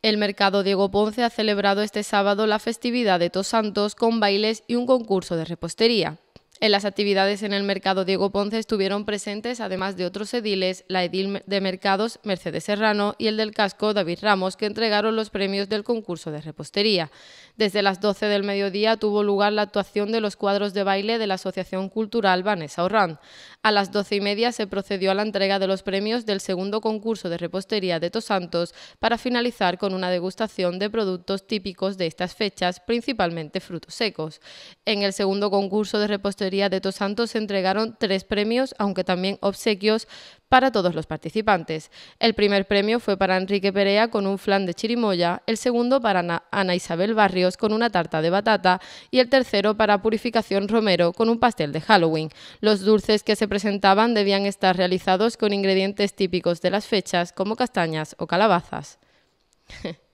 El mercado Diego Ponce ha celebrado este sábado la festividad de Tos Santos con bailes y un concurso de repostería. En las actividades en el mercado Diego Ponce estuvieron presentes, además de otros ediles, la edil de mercados Mercedes Serrano y el del casco David Ramos, que entregaron los premios del concurso de repostería. Desde las 12 del mediodía tuvo lugar la actuación de los cuadros de baile de la Asociación Cultural Vanessa Orrán. A las 12 y media se procedió a la entrega de los premios del segundo concurso de repostería de Santos, para finalizar con una degustación de productos típicos de estas fechas, principalmente frutos secos. En el segundo concurso de repostería de Dos Santos se entregaron tres premios, aunque también obsequios para todos los participantes. El primer premio fue para Enrique Perea con un flan de chirimoya, el segundo para Ana Isabel Barrios con una tarta de batata y el tercero para Purificación Romero con un pastel de Halloween. Los dulces que se presentaban debían estar realizados con ingredientes típicos de las fechas como castañas o calabazas.